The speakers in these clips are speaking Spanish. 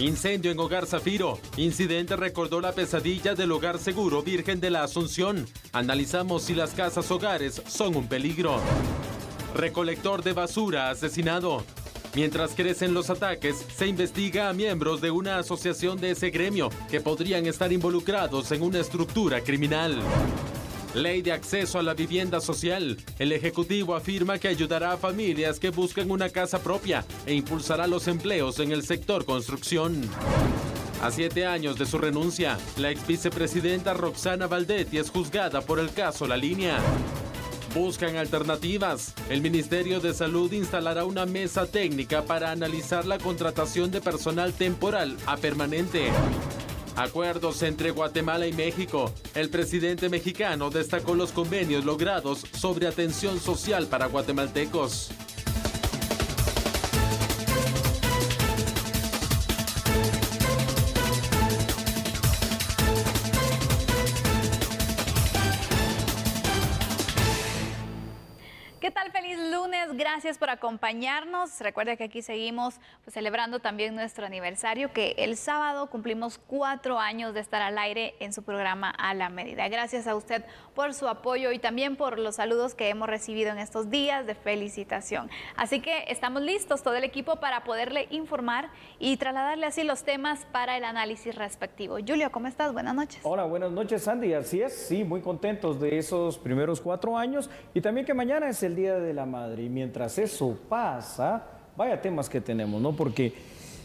Incendio en Hogar Zafiro. Incidente recordó la pesadilla del Hogar Seguro Virgen de la Asunción. Analizamos si las casas hogares son un peligro. Recolector de basura asesinado. Mientras crecen los ataques, se investiga a miembros de una asociación de ese gremio que podrían estar involucrados en una estructura criminal. Ley de acceso a la vivienda social. El Ejecutivo afirma que ayudará a familias que busquen una casa propia e impulsará los empleos en el sector construcción. A siete años de su renuncia, la ex vicepresidenta Roxana Valdetti es juzgada por el caso La Línea. Buscan alternativas. El Ministerio de Salud instalará una mesa técnica para analizar la contratación de personal temporal a permanente. Acuerdos entre Guatemala y México. El presidente mexicano destacó los convenios logrados sobre atención social para guatemaltecos. gracias por acompañarnos. Recuerda que aquí seguimos pues, celebrando también nuestro aniversario, que el sábado cumplimos cuatro años de estar al aire en su programa A la Medida. Gracias a usted por su apoyo y también por los saludos que hemos recibido en estos días de felicitación. Así que estamos listos, todo el equipo, para poderle informar y trasladarle así los temas para el análisis respectivo. Julio, ¿cómo estás? Buenas noches. Hola, buenas noches, Sandy. Así es, sí, muy contentos de esos primeros cuatro años y también que mañana es el Día de la madrid mientras eso pasa, vaya temas que tenemos, ¿no? Porque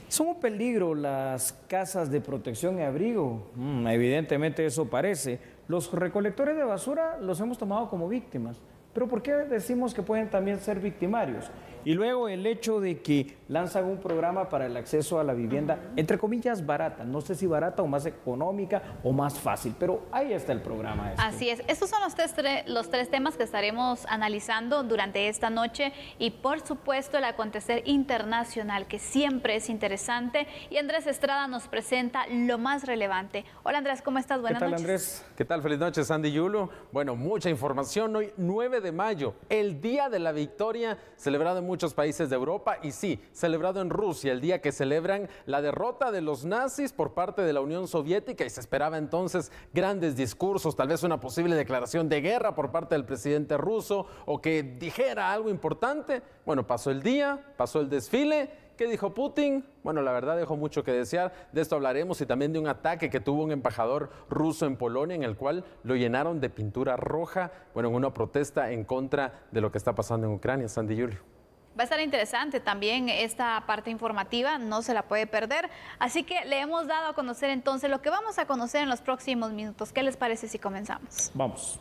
son un peligro las casas de protección y abrigo. Mm, evidentemente eso parece. Los recolectores de basura los hemos tomado como víctimas. Pero ¿por qué decimos que pueden también ser victimarios? Y luego el hecho de que lanzan un programa para el acceso a la vivienda, entre comillas, barata. No sé si barata o más económica o más fácil, pero ahí está el programa. Este. Así es. Estos son los tres, los tres temas que estaremos analizando durante esta noche y, por supuesto, el acontecer internacional, que siempre es interesante. Y Andrés Estrada nos presenta lo más relevante. Hola, Andrés, ¿cómo estás? Buenas noches. tal, Andrés? ¿Qué tal? Feliz noche, Sandy Yulo. Bueno, mucha información. Hoy, 9 de mayo, el día de la victoria, celebrado en muchos países de Europa y sí, celebrado en Rusia el día que celebran la derrota de los nazis por parte de la Unión Soviética y se esperaba entonces grandes discursos, tal vez una posible declaración de guerra por parte del presidente ruso o que dijera algo importante. Bueno, pasó el día, pasó el desfile. ¿Qué dijo Putin? Bueno, la verdad dejó mucho que desear. De esto hablaremos y también de un ataque que tuvo un embajador ruso en Polonia en el cual lo llenaron de pintura roja, bueno, en una protesta en contra de lo que está pasando en Ucrania. Sandy Julio. Va a estar interesante también esta parte informativa, no se la puede perder. Así que le hemos dado a conocer entonces lo que vamos a conocer en los próximos minutos. ¿Qué les parece si comenzamos? Vamos.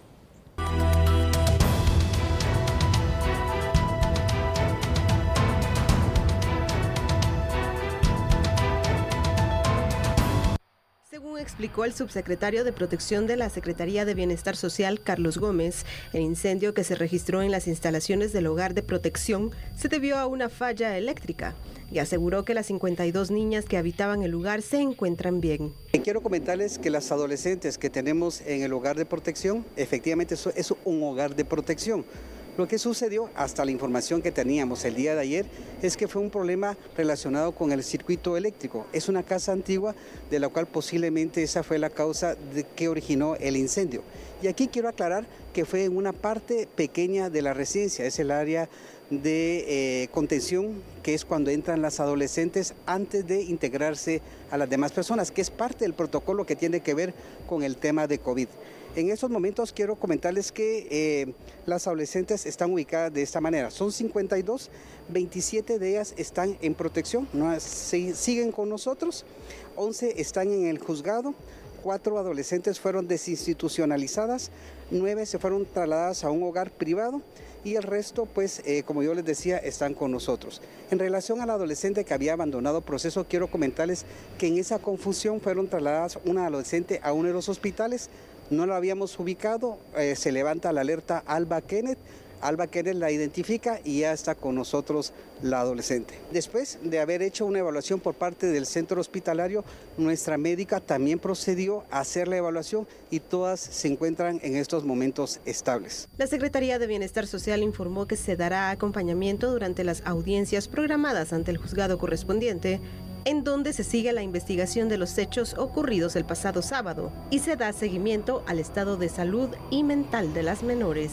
explicó el subsecretario de Protección de la Secretaría de Bienestar Social, Carlos Gómez, el incendio que se registró en las instalaciones del hogar de protección se debió a una falla eléctrica y aseguró que las 52 niñas que habitaban el lugar se encuentran bien. Eh, quiero comentarles que las adolescentes que tenemos en el hogar de protección, efectivamente eso es un hogar de protección lo que sucedió, hasta la información que teníamos el día de ayer, es que fue un problema relacionado con el circuito eléctrico. Es una casa antigua de la cual posiblemente esa fue la causa de que originó el incendio. Y aquí quiero aclarar que fue en una parte pequeña de la residencia, es el área de eh, contención, que es cuando entran las adolescentes antes de integrarse a las demás personas, que es parte del protocolo que tiene que ver con el tema de COVID. En estos momentos quiero comentarles que eh, las adolescentes están ubicadas de esta manera. Son 52, 27 de ellas están en protección, siguen con nosotros, 11 están en el juzgado, cuatro adolescentes fueron desinstitucionalizadas, 9 se fueron trasladadas a un hogar privado y el resto, pues, eh, como yo les decía, están con nosotros. En relación a la adolescente que había abandonado proceso, quiero comentarles que en esa confusión fueron trasladadas una adolescente a uno de los hospitales, no lo habíamos ubicado, eh, se levanta la alerta Alba Kenneth. Alba Kenneth la identifica y ya está con nosotros la adolescente. Después de haber hecho una evaluación por parte del centro hospitalario, nuestra médica también procedió a hacer la evaluación y todas se encuentran en estos momentos estables. La Secretaría de Bienestar Social informó que se dará acompañamiento durante las audiencias programadas ante el juzgado correspondiente en donde se sigue la investigación de los hechos ocurridos el pasado sábado y se da seguimiento al estado de salud y mental de las menores.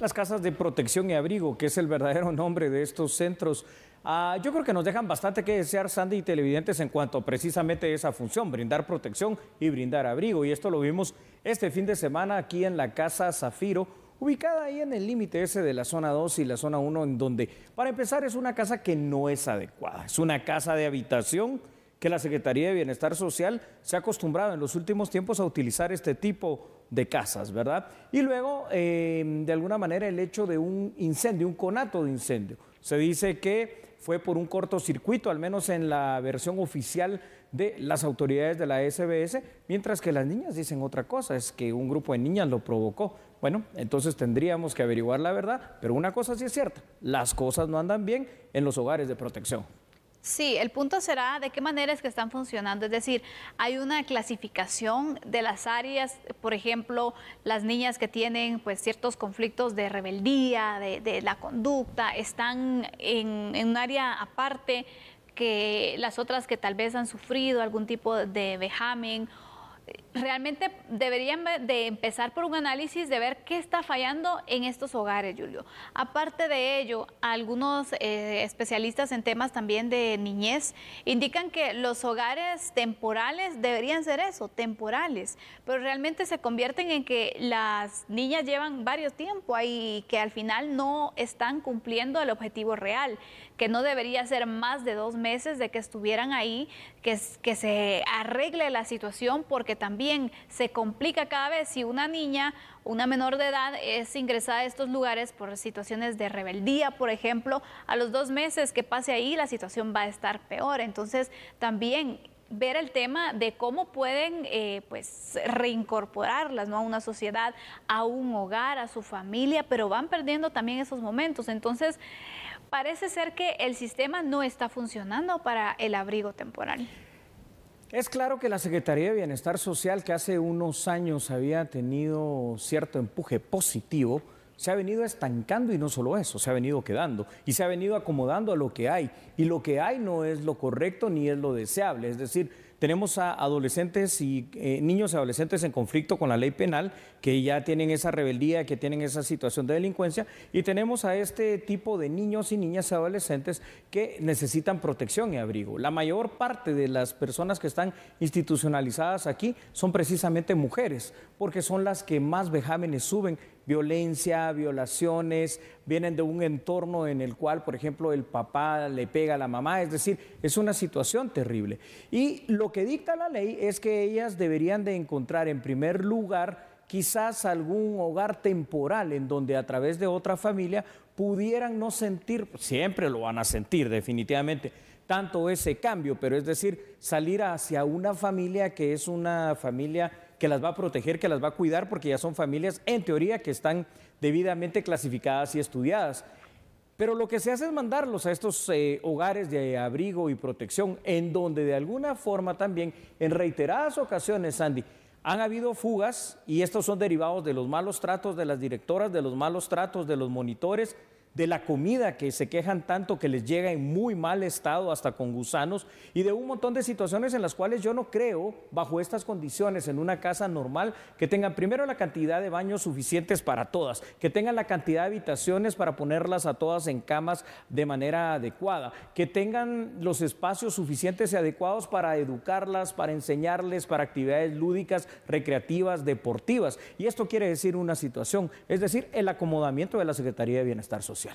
Las casas de protección y abrigo, que es el verdadero nombre de estos centros, ah, yo creo que nos dejan bastante que desear, Sandy y televidentes, en cuanto precisamente a esa función, brindar protección y brindar abrigo. Y esto lo vimos este fin de semana aquí en la Casa Zafiro, ubicada ahí en el límite ese de la zona 2 y la zona 1, en donde, para empezar, es una casa que no es adecuada, es una casa de habitación que la Secretaría de Bienestar Social se ha acostumbrado en los últimos tiempos a utilizar este tipo de casas, ¿verdad? Y luego, em, de alguna manera, el hecho de un incendio, un conato de incendio. Se dice que fue por un cortocircuito, al menos en la versión oficial de las autoridades de la SBS, mientras que las niñas dicen otra cosa, es que un grupo de niñas lo provocó. Bueno, entonces tendríamos que averiguar la verdad, pero una cosa sí es cierta, las cosas no andan bien en los hogares de protección. Sí, el punto será de qué manera es que están funcionando. Es decir, hay una clasificación de las áreas, por ejemplo, las niñas que tienen pues, ciertos conflictos de rebeldía, de, la conducta, están en, en un área aparte que las otras que tal vez han sufrido algún tipo de vejamen realmente deberían de empezar por un análisis de ver qué está fallando en estos hogares, Julio. Aparte de ello, algunos eh, especialistas en temas también de niñez indican que los hogares temporales deberían ser eso, temporales, pero realmente se convierten en que las niñas llevan varios tiempos ahí que al final no están cumpliendo el objetivo real que no debería ser más de dos meses de que estuvieran ahí, que, que se arregle la situación porque también se complica cada vez si una niña, una menor de edad es ingresada a estos lugares por situaciones de rebeldía, por ejemplo, a los dos meses que pase ahí la situación va a estar peor. Entonces también ver el tema de cómo pueden eh, pues reincorporarlas a una sociedad, a un hogar, a su familia, pero van perdiendo también esos momentos. Entonces, Parece ser que el sistema no está funcionando para el abrigo temporal. Es claro que la Secretaría de Bienestar Social, que hace unos años había tenido cierto empuje positivo, se ha venido estancando y no solo eso, se ha venido quedando y se ha venido acomodando a lo que hay. Y lo que hay no es lo correcto ni es lo deseable. Es decir, tenemos a adolescentes y eh, niños y adolescentes en conflicto con la ley penal, que ya tienen esa rebeldía, que tienen esa situación de delincuencia, y tenemos a este tipo de niños y niñas y adolescentes que necesitan protección y abrigo. La mayor parte de las personas que están institucionalizadas aquí son precisamente mujeres, porque son las que más vejámenes suben, violencia, violaciones, vienen de un entorno en el cual, por ejemplo, el papá le pega a la mamá, es decir, es una situación terrible. Y lo que dicta la ley es que ellas deberían de encontrar en primer lugar quizás algún hogar temporal en donde a través de otra familia pudieran no sentir, siempre lo van a sentir definitivamente, tanto ese cambio, pero es decir, salir hacia una familia que es una familia que las va a proteger, que las va a cuidar, porque ya son familias en teoría que están debidamente clasificadas y estudiadas. Pero lo que se hace es mandarlos a estos eh, hogares de abrigo y protección, en donde de alguna forma también, en reiteradas ocasiones, Sandy, han habido fugas y estos son derivados de los malos tratos de las directoras, de los malos tratos de los monitores, de la comida que se quejan tanto que les llega en muy mal estado hasta con gusanos y de un montón de situaciones en las cuales yo no creo bajo estas condiciones en una casa normal que tengan primero la cantidad de baños suficientes para todas, que tengan la cantidad de habitaciones para ponerlas a todas en camas de manera adecuada, que tengan los espacios suficientes y adecuados para educarlas, para enseñarles, para actividades lúdicas, recreativas, deportivas. Y esto quiere decir una situación, es decir, el acomodamiento de la Secretaría de Bienestar Social.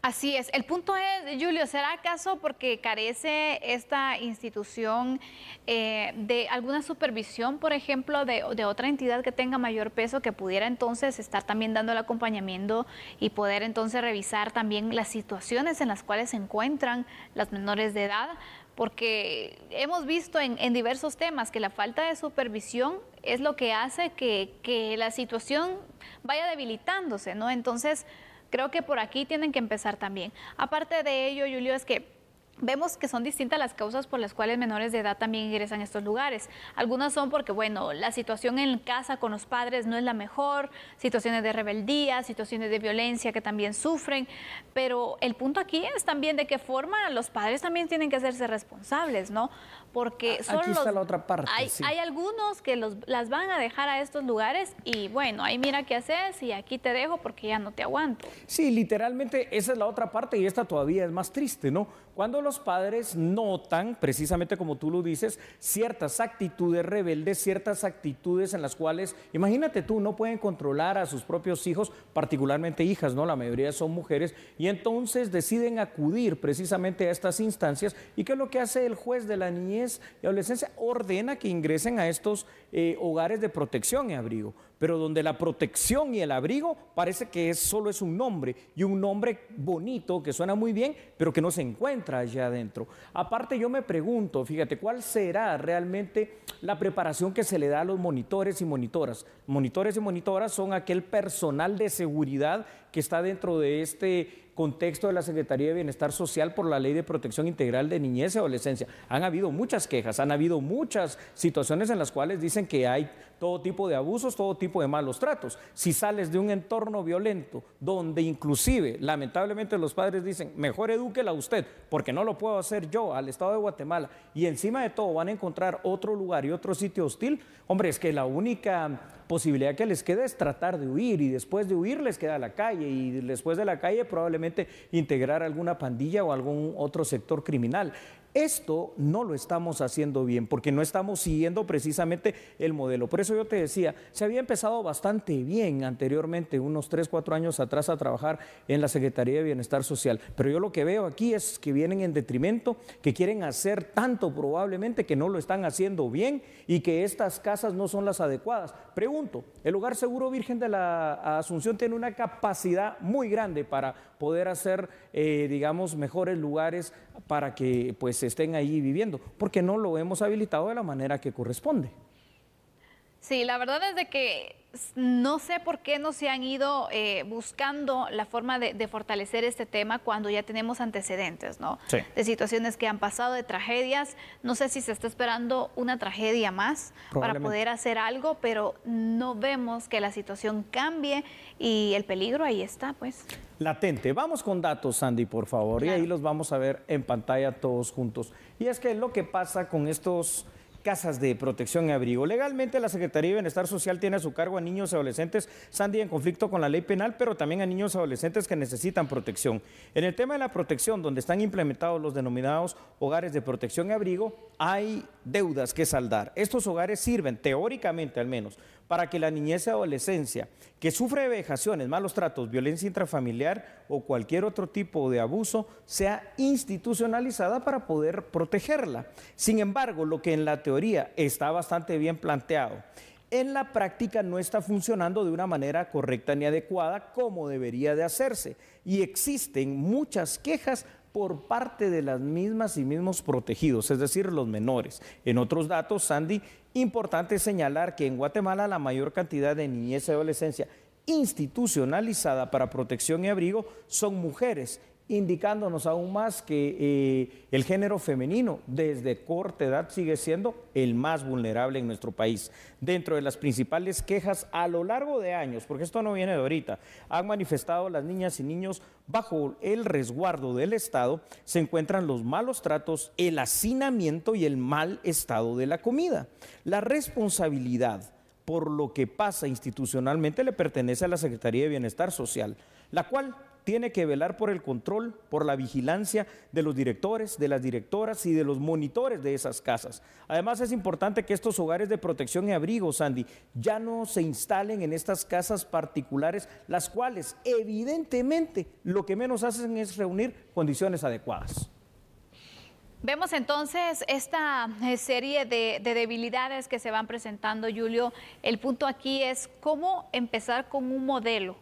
Así es. El punto es, Julio, ¿será acaso porque carece esta institución eh, de alguna supervisión, por ejemplo, de, otra entidad que tenga mayor peso que pudiera entonces estar también dando el acompañamiento y poder entonces revisar también las situaciones en las cuales se encuentran las menores de edad? Porque hemos visto en, diversos temas que la falta de supervisión es lo que hace que, que la situación vaya debilitándose, ¿no? Entonces, Creo que por aquí tienen que empezar también. Aparte de ello, Julio, es que Vemos que son distintas las causas por las cuales menores de edad también ingresan a estos lugares. Algunas son porque, bueno, la situación en casa con los padres no es la mejor, situaciones de rebeldía, situaciones de violencia que también sufren, pero el punto aquí es también de qué forma los padres también tienen que hacerse responsables, ¿no? porque son Aquí está la otra parte. Hay, algunos que las van a dejar a estos lugares y bueno, ahí mira qué haces y aquí te dejo porque ya no te aguanto. Sí, literalmente esa es la otra parte y esta todavía es más triste, ¿no? Cuando los padres notan, precisamente como tú lo dices, ciertas actitudes rebeldes, ciertas actitudes en las cuales, imagínate tú, no pueden controlar a sus propios hijos, particularmente hijas, ¿no? La mayoría son mujeres y entonces deciden acudir precisamente a estas instancias y qué es lo que hace el juez de la niñez y adolescencia ordena que ingresen a estos eh, hogares de protección y abrigo pero donde la protección y el abrigo parece que es, solo es un nombre y un nombre bonito que suena muy bien, pero que no se encuentra allá adentro. Aparte yo me pregunto, fíjate, ¿cuál será realmente la preparación que se le da a los monitores y monitoras? Monitores y monitoras son aquel personal de seguridad que está dentro de este contexto de la Secretaría de Bienestar Social por la Ley de Protección Integral de Niñez y Adolescencia. Han habido muchas quejas, han habido muchas situaciones en las cuales dicen que hay todo tipo de abusos, todo tipo de malos tratos. Si sales de un entorno violento donde inclusive, lamentablemente los padres dicen, mejor edúquela usted, porque no lo puedo hacer yo al Estado de Guatemala, y encima de todo van a encontrar otro lugar y otro sitio hostil, hombre, es que la única posibilidad que les queda es tratar de huir y después de huir les queda la calle y después de la calle probablemente integrar alguna pandilla o algún otro sector criminal. Esto no lo estamos haciendo bien porque no estamos siguiendo precisamente el modelo. Por eso yo te decía, se había empezado bastante bien anteriormente, unos 3, 4 años atrás, a trabajar en la Secretaría de Bienestar Social. Pero yo lo que veo aquí es que vienen en detrimento, que quieren hacer tanto probablemente que no lo están haciendo bien y que estas casas no son las adecuadas. Pregunto, el Hogar Seguro Virgen de la Asunción tiene una capacidad muy grande para poder hacer, eh, digamos, mejores lugares para que pues estén ahí viviendo, porque no lo hemos habilitado de la manera que corresponde. Sí, la verdad es de que no sé por qué no se han ido eh, buscando la forma de, fortalecer este tema cuando ya tenemos antecedentes, ¿no? Sí. De situaciones que han pasado, de tragedias. No sé si se está esperando una tragedia más para poder hacer algo, pero no vemos que la situación cambie y el peligro ahí está, pues. Latente. Vamos con datos, Sandy, por favor, y ahí los vamos a ver en pantalla todos juntos. Y es que lo que pasa con estos casas de protección y abrigo. Legalmente la Secretaría de Bienestar Social tiene a su cargo a niños y adolescentes Sandy en conflicto con la ley penal, pero también a niños y adolescentes que necesitan protección. En el tema de la protección, donde están implementados los denominados hogares de protección y abrigo, hay deudas que saldar. Estos hogares sirven, teóricamente al menos, para que la niñez y adolescencia que sufre vejaciones, malos tratos, violencia intrafamiliar o cualquier otro tipo de abuso sea institucionalizada para poder protegerla. Sin embargo, lo que en la teoría está bastante bien planteado, en la práctica no está funcionando de una manera correcta ni adecuada como debería de hacerse y existen muchas quejas por parte de las mismas y mismos protegidos, es decir, los menores. En otros datos, Sandy, Importante señalar que en Guatemala la mayor cantidad de niñez y adolescencia institucionalizada para protección y abrigo son mujeres indicándonos aún más que eh, el género femenino desde corta edad sigue siendo el más vulnerable en nuestro país. Dentro de las principales quejas a lo largo de años, porque esto no viene de ahorita, han manifestado las niñas y niños bajo el resguardo del Estado, se encuentran los malos tratos, el hacinamiento y el mal estado de la comida. La responsabilidad por lo que pasa institucionalmente le pertenece a la Secretaría de Bienestar Social, la cual tiene que velar por el control, por la vigilancia de los directores, de las directoras y de los monitores de esas casas. Además es importante que estos hogares de protección y abrigo, Sandy, ya no se instalen en estas casas particulares, las cuales evidentemente lo que menos hacen es reunir condiciones adecuadas. Vemos entonces esta eh, serie de, de, debilidades que se van presentando, Julio. El punto aquí es cómo empezar con un modelo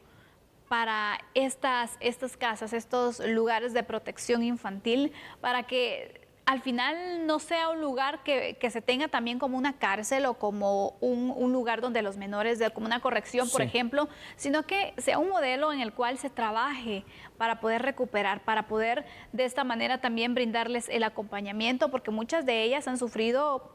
para estas, estas casas, estos lugares de protección infantil, para que al final no sea un lugar que, se tenga también como una cárcel o como un, lugar donde los menores, de, como una corrección, por ejemplo, sino que sea un modelo en el cual se trabaje para poder recuperar, para poder de esta manera también brindarles el acompañamiento, porque muchas de ellas han sufrido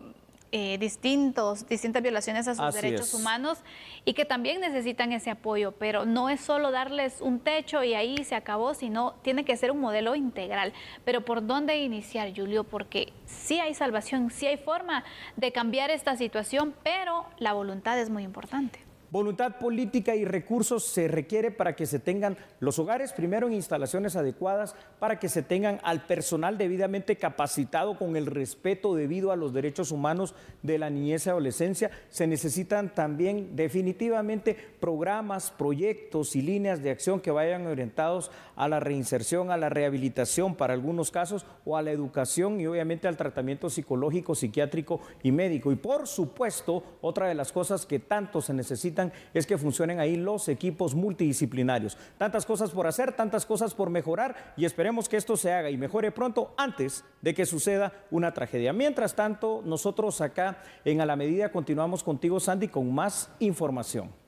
eh, distintos, distintas violaciones a sus derechos humanos y que también necesitan ese apoyo, pero no es solo darles un techo y ahí se acabó, sino tiene que ser un modelo integral. Pero ¿por dónde iniciar, Julio? Porque sí hay salvación, sí hay forma de cambiar esta situación, pero la voluntad es muy importante. Voluntad política y recursos se requiere para que se tengan los hogares, primero en instalaciones adecuadas, para que se tengan al personal debidamente capacitado con el respeto debido a los derechos humanos de la niñez y adolescencia. Se necesitan también definitivamente programas, proyectos y líneas de acción que vayan orientados a la reinserción, a la rehabilitación para algunos casos o a la educación y obviamente al tratamiento psicológico, psiquiátrico y médico. Y por supuesto, otra de las cosas que tanto se necesita es que funcionen ahí los equipos multidisciplinarios. Tantas cosas por hacer, tantas cosas por mejorar y esperemos que esto se haga y mejore pronto antes de que suceda una tragedia. Mientras tanto, nosotros acá en A la Medida continuamos contigo, Sandy, con más información.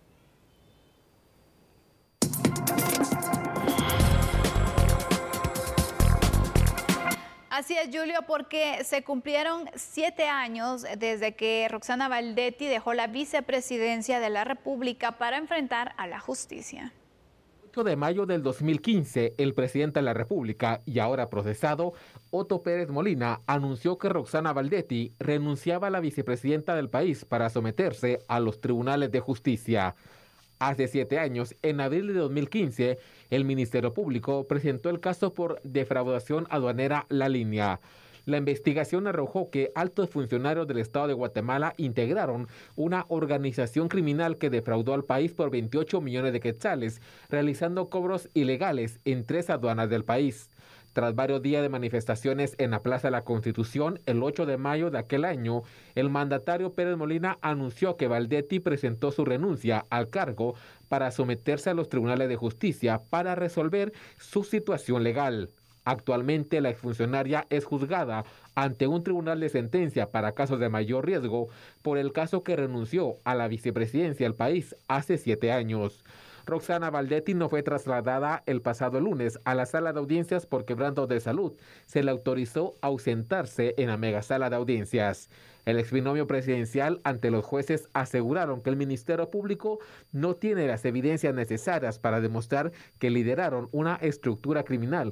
Así es, Julio, porque se cumplieron siete años desde que Roxana Valdetti dejó la vicepresidencia de la República para enfrentar a la justicia. El 8 de mayo del 2015, el presidente de la República y ahora procesado, Otto Pérez Molina, anunció que Roxana Valdetti renunciaba a la vicepresidenta del país para someterse a los tribunales de justicia. Hace siete años, en abril de 2015, el Ministerio Público presentó el caso por defraudación aduanera La Línea. La investigación arrojó que altos funcionarios del Estado de Guatemala integraron una organización criminal que defraudó al país por 28 millones de quetzales, realizando cobros ilegales en tres aduanas del país. Tras varios días de manifestaciones en la Plaza de la Constitución, el 8 de mayo de aquel año, el mandatario Pérez Molina anunció que Valdetti presentó su renuncia al cargo para someterse a los tribunales de justicia para resolver su situación legal. Actualmente la exfuncionaria es juzgada ante un tribunal de sentencia para casos de mayor riesgo por el caso que renunció a la vicepresidencia del país hace siete años. Roxana Valdetti no fue trasladada el pasado lunes a la sala de audiencias por quebranto de salud. Se le autorizó ausentarse en la megasala sala de audiencias. El binomio presidencial ante los jueces aseguraron que el Ministerio Público no tiene las evidencias necesarias para demostrar que lideraron una estructura criminal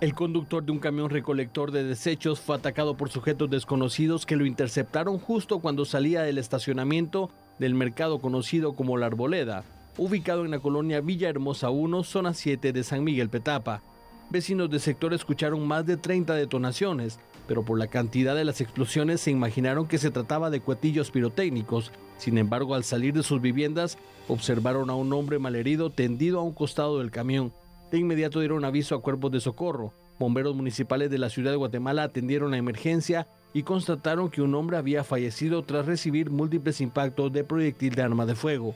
El conductor de un camión recolector de desechos fue atacado por sujetos desconocidos que lo interceptaron justo cuando salía del estacionamiento del mercado conocido como La Arboleda, ubicado en la colonia Villa Hermosa 1, zona 7 de San Miguel Petapa. Vecinos del sector escucharon más de 30 detonaciones, pero por la cantidad de las explosiones se imaginaron que se trataba de cuetillos pirotécnicos. Sin embargo, al salir de sus viviendas, observaron a un hombre malherido tendido a un costado del camión. De inmediato dieron aviso a cuerpos de socorro. Bomberos municipales de la ciudad de Guatemala atendieron la emergencia y constataron que un hombre había fallecido tras recibir múltiples impactos de proyectil de arma de fuego.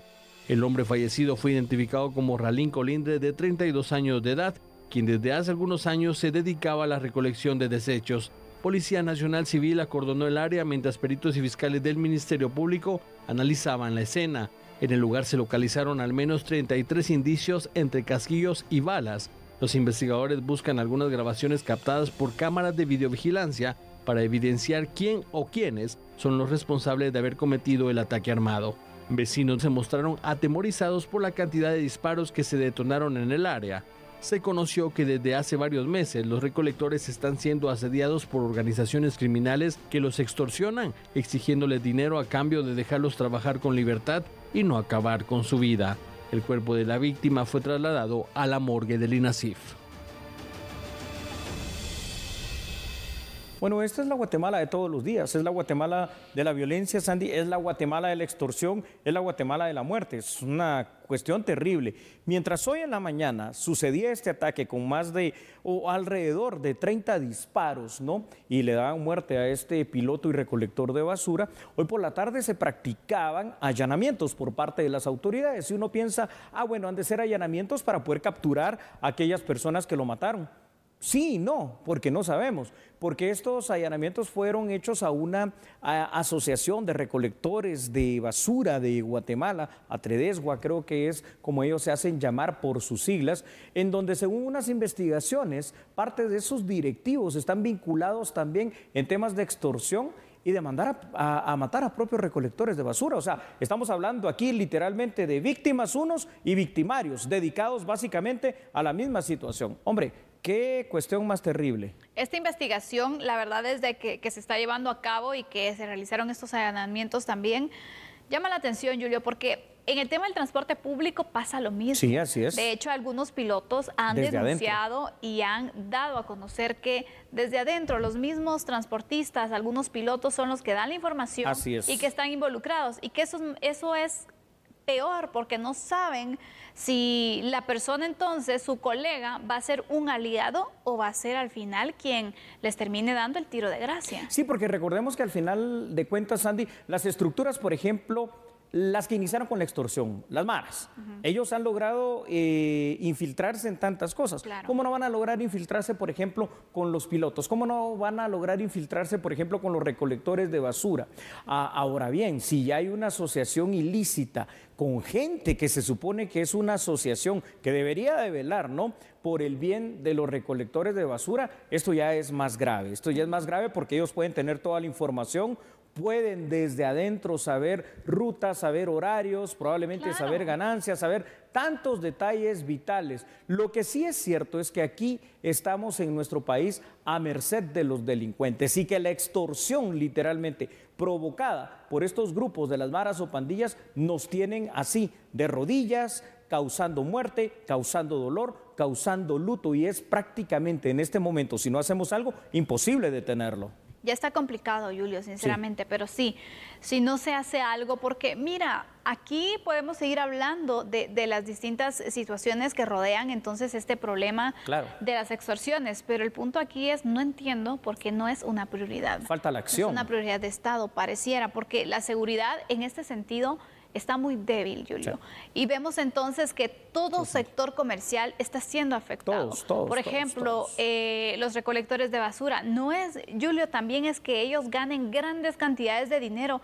El hombre fallecido fue identificado como Ralín Colindre, de 32 años de edad, quien desde hace algunos años se dedicaba a la recolección de desechos. Policía Nacional Civil acordonó el área mientras peritos y fiscales del Ministerio Público analizaban la escena. En el lugar se localizaron al menos 33 indicios entre casquillos y balas. Los investigadores buscan algunas grabaciones captadas por cámaras de videovigilancia para evidenciar quién o quiénes son los responsables de haber cometido el ataque armado. Vecinos se mostraron atemorizados por la cantidad de disparos que se detonaron en el área. Se conoció que desde hace varios meses los recolectores están siendo asediados por organizaciones criminales que los extorsionan, exigiéndoles dinero a cambio de dejarlos trabajar con libertad y no acabar con su vida. El cuerpo de la víctima fue trasladado a la morgue del INASIF. Bueno, esta es la Guatemala de todos los días, es la Guatemala de la violencia, Sandy, es la Guatemala de la extorsión, es la Guatemala de la muerte. Es una cuestión terrible. Mientras hoy en la mañana sucedía este ataque con más de o alrededor de 30 disparos, ¿no? Y le daban muerte a este piloto y recolector de basura, hoy por la tarde se practicaban allanamientos por parte de las autoridades. Y uno piensa, ah, bueno, han de ser allanamientos para poder capturar a aquellas personas que lo mataron. Sí y no, porque no sabemos, porque estos allanamientos fueron hechos a una asociación de recolectores de basura de Guatemala, Atredesgua creo que es como ellos se hacen llamar por sus siglas, en donde según unas investigaciones, parte de esos directivos están vinculados también en temas de extorsión y de mandar a, a matar a propios recolectores de basura. O sea, estamos hablando aquí literalmente de víctimas unos y victimarios, dedicados básicamente a la misma situación. Hombre, Qué cuestión más terrible. Esta investigación, la verdad, es de que, se está llevando a cabo y que se realizaron estos allanamientos también, llama la atención, Julio, porque en el tema del transporte público pasa lo mismo. Sí, así es. De hecho, algunos pilotos han denunciado y han dado a conocer que desde adentro los mismos transportistas, algunos pilotos son los que dan la información y que están involucrados y que eso, eso es peor porque no saben si la persona entonces, su colega, va a ser un aliado o va a ser al final quien les termine dando el tiro de gracia. Sí, porque recordemos que al final de cuentas, Sandy, las estructuras, por ejemplo, las que iniciaron con la extorsión, las maras, ellos han logrado eh, infiltrarse en tantas cosas. ¿Cómo no van a lograr infiltrarse, por ejemplo, con los pilotos? ¿Cómo no van a lograr infiltrarse, por ejemplo, con los recolectores de basura? ahora bien, si ya hay una asociación ilícita con gente que se supone que es una asociación que debería de velar, ¿no? Por el bien de los recolectores de basura, esto ya es más grave. Esto ya es más grave porque ellos pueden tener toda la información pueden desde adentro saber rutas, saber horarios, probablemente saber ganancias, saber tantos detalles vitales. Lo que sí es cierto es que aquí estamos en nuestro país a merced de los delincuentes y que la extorsión literalmente provocada por estos grupos de las maras o pandillas nos tienen así, de rodillas, causando muerte, causando dolor, causando luto y es prácticamente en este momento, si no hacemos algo, imposible detenerlo. Ya está complicado, Julio, sinceramente, pero sí, si no se hace algo, porque mira, aquí podemos seguir hablando de, las distintas situaciones que rodean entonces este problema de las extorsiones, pero el punto aquí es, no entiendo por qué no es una prioridad. Falta la acción. es una prioridad de Estado, pareciera, porque la seguridad en este sentido está muy débil, Julio. Y vemos entonces que todo sector comercial está siendo afectado. Por ejemplo, eh, los recolectores de basura. No es, Julio, también es que ellos ganen grandes cantidades de dinero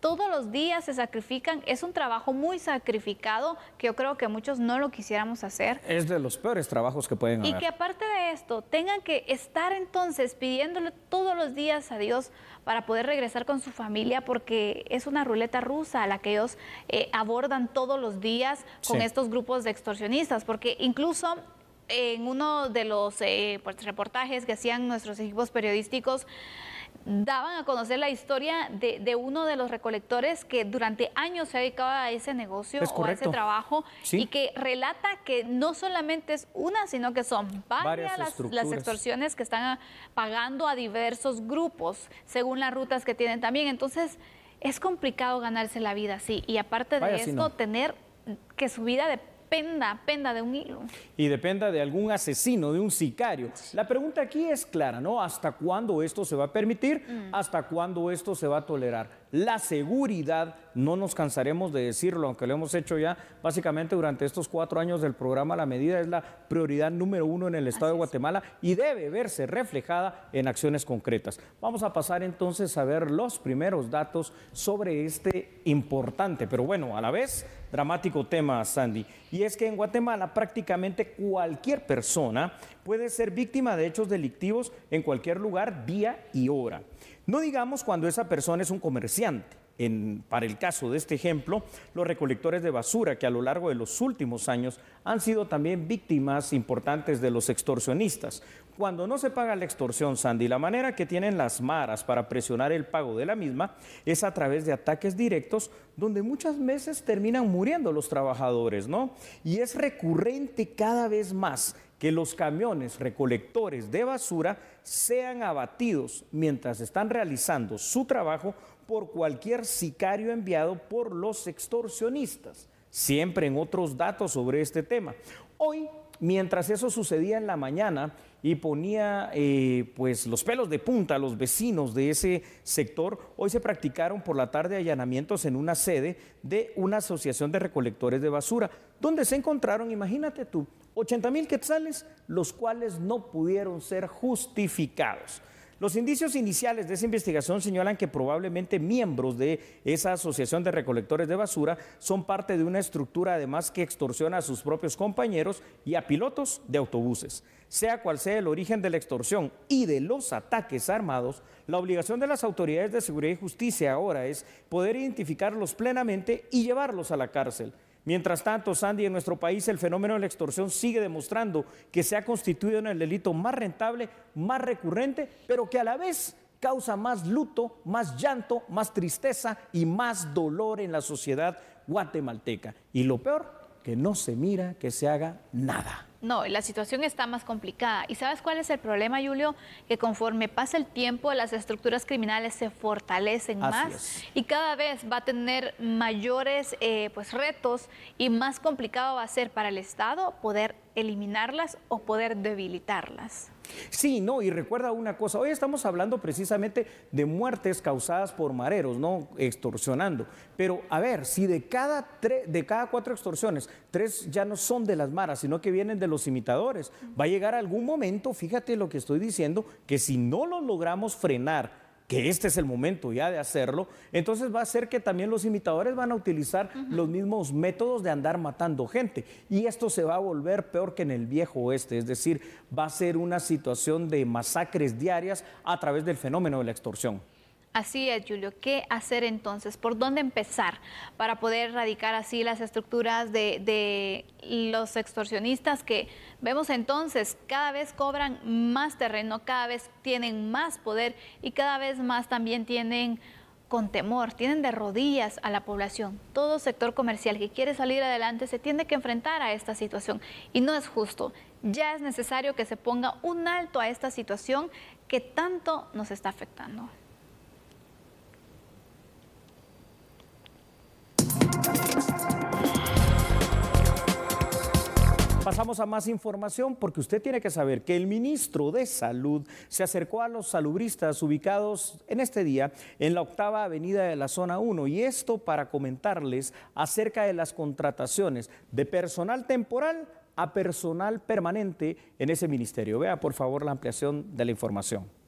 todos los días se sacrifican. Es un trabajo muy sacrificado que yo creo que muchos no lo quisiéramos hacer. Es de los peores trabajos que pueden haber. Y que aparte de esto, tengan que estar entonces pidiéndole todos los días a Dios para poder regresar con su familia, porque es una ruleta rusa a la que ellos eh, abordan todos los días con estos grupos de extorsionistas, porque incluso en uno de los eh, pues, reportajes que hacían nuestros equipos periodísticos, daban a conocer la historia de, uno de los recolectores que durante años se ha dedicado a ese negocio o a ese trabajo y que relata que no solamente es una, sino que son varias, las, extorsiones que están pagando a diversos grupos según las rutas que tienen también. Entonces, es complicado ganarse la vida, así. Y aparte de esto, tener que su vida de penda, penda de un hilo. Y dependa de algún asesino, de un sicario. La pregunta aquí es clara, ¿no? ¿Hasta cuándo esto se va a permitir? Mm. ¿Hasta cuándo esto se va a tolerar? la seguridad, no nos cansaremos de decirlo, aunque lo hemos hecho ya básicamente durante estos cuatro años del programa, la medida es la prioridad número uno en el Estado de Guatemala y debe verse reflejada en acciones concretas. Vamos a pasar entonces a ver los primeros datos sobre este importante, pero bueno, a la vez dramático tema, Sandy. Y es que en Guatemala prácticamente cualquier persona puede ser víctima de hechos delictivos en cualquier lugar, día y hora. No digamos cuando esa persona es un comerciante. En, para el caso de este ejemplo, los recolectores de basura que a lo largo de los últimos años han sido también víctimas importantes de los extorsionistas. Cuando no se paga la extorsión, Sandy, la manera que tienen las maras para presionar el pago de la misma es a través de ataques directos donde muchas veces terminan muriendo los trabajadores, ¿no? Y es recurrente cada vez más que los camiones recolectores de basura sean abatidos mientras están realizando su trabajo por cualquier sicario enviado por los extorsionistas. Siempre en otros datos sobre este tema. Hoy Mientras eso sucedía en la mañana y ponía eh, pues los pelos de punta a los vecinos de ese sector, hoy se practicaron por la tarde allanamientos en una sede de una asociación de recolectores de basura, donde se encontraron, imagínate tú, 80 mil quetzales, los cuales no pudieron ser justificados. Los indicios iniciales de esa investigación señalan que probablemente miembros de esa asociación de recolectores de basura son parte de una estructura además que extorsiona a sus propios compañeros y a pilotos de autobuses. Sea cual sea el origen de la extorsión y de los ataques armados, la obligación de las autoridades de seguridad y justicia ahora es poder identificarlos plenamente y llevarlos a la cárcel. Mientras tanto, Sandy, en nuestro país el fenómeno de la extorsión sigue demostrando que se ha constituido en el delito más rentable, más recurrente, pero que a la vez causa más luto, más llanto, más tristeza y más dolor en la sociedad guatemalteca. Y lo peor, que no se mira que se haga nada. No, la situación está más complicada. ¿Y sabes cuál es el problema, Julio? Que conforme pasa el tiempo, las estructuras criminales se fortalecen más y cada vez va a tener mayores eh, pues, retos y más complicado va a ser para el Estado poder eliminarlas o poder debilitarlas. Sí, no, y recuerda una cosa, hoy estamos hablando precisamente de muertes causadas por mareros, no extorsionando, pero a ver, si de cada, de cada cuatro extorsiones, tres ya no son de las maras, sino que vienen de los imitadores, va a llegar algún momento, fíjate lo que estoy diciendo, que si no lo logramos frenar, que este es el momento ya de hacerlo, entonces va a ser que también los imitadores van a utilizar los mismos métodos de andar matando gente. Y esto se va a volver peor que en el viejo oeste, es decir, va a ser una situación de masacres diarias a través del fenómeno de la extorsión. Así es, Julio. ¿Qué hacer entonces? ¿Por dónde empezar para poder erradicar así las estructuras de, de, los extorsionistas que vemos entonces cada vez cobran más terreno, cada vez tienen más poder y cada vez más también tienen con temor, tienen de rodillas a la población. Todo sector comercial que quiere salir adelante se tiene que enfrentar a esta situación y no es justo. Ya es necesario que se ponga un alto a esta situación que tanto nos está afectando. Pasamos a más información porque usted tiene que saber que el ministro de Salud se acercó a los salubristas ubicados en este día en la octava avenida de la zona 1 y esto para comentarles acerca de las contrataciones de personal temporal a personal permanente en ese ministerio. Vea por favor la ampliación de la información.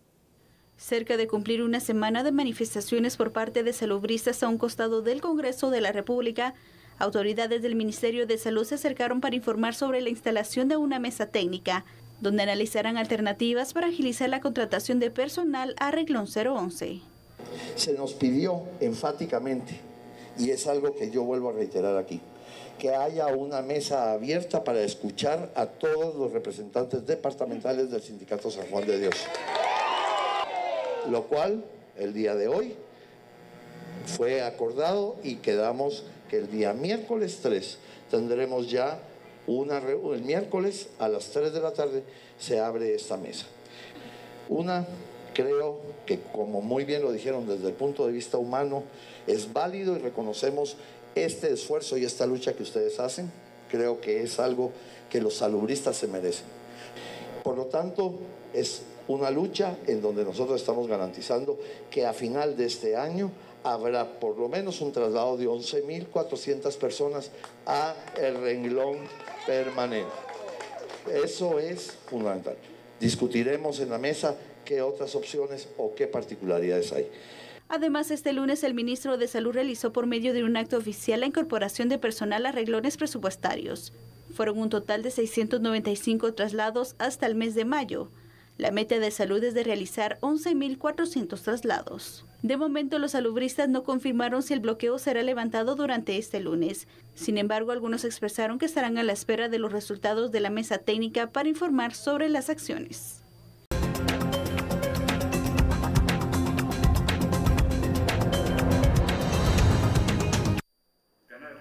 Cerca de cumplir una semana de manifestaciones por parte de salubristas a un costado del Congreso de la República, autoridades del Ministerio de Salud se acercaron para informar sobre la instalación de una mesa técnica, donde analizarán alternativas para agilizar la contratación de personal a Reglón 011. Se nos pidió enfáticamente, y es algo que yo vuelvo a reiterar aquí, que haya una mesa abierta para escuchar a todos los representantes departamentales del Sindicato San Juan de Dios lo cual el día de hoy fue acordado y quedamos que el día miércoles 3 tendremos ya una reunión, el miércoles a las 3 de la tarde se abre esta mesa. Una, creo que como muy bien lo dijeron desde el punto de vista humano, es válido y reconocemos este esfuerzo y esta lucha que ustedes hacen. Creo que es algo que los salubristas se merecen. Por lo tanto, es una lucha en donde nosotros estamos garantizando que a final de este año habrá por lo menos un traslado de 11.400 personas a el renglón permanente. Eso es fundamental. Discutiremos en la mesa qué otras opciones o qué particularidades hay. Además, este lunes el ministro de Salud realizó por medio de un acto oficial la incorporación de personal a renglones presupuestarios. Fueron un total de 695 traslados hasta el mes de mayo. La meta de salud es de realizar 11.400 traslados. De momento, los salubristas no confirmaron si el bloqueo será levantado durante este lunes. Sin embargo, algunos expresaron que estarán a la espera de los resultados de la mesa técnica para informar sobre las acciones.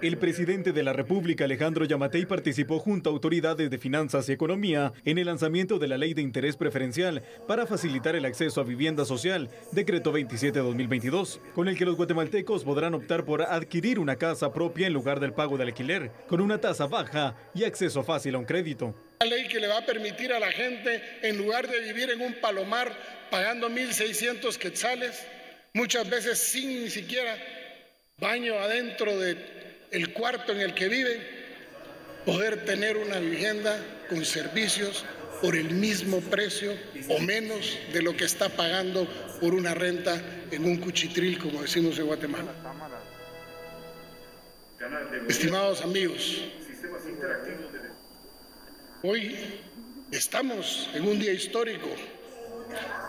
El presidente de la República, Alejandro Yamatei, participó junto a autoridades de finanzas y economía en el lanzamiento de la Ley de Interés Preferencial para facilitar el acceso a vivienda social, decreto 27-2022, con el que los guatemaltecos podrán optar por adquirir una casa propia en lugar del pago del alquiler, con una tasa baja y acceso fácil a un crédito. La ley que le va a permitir a la gente, en lugar de vivir en un palomar pagando 1.600 quetzales, muchas veces sin ni siquiera baño adentro de el cuarto en el que vive poder tener una vivienda con servicios por el mismo precio o menos de lo que está pagando por una renta en un cuchitril, como decimos en Guatemala. Estimados amigos, hoy estamos en un día histórico,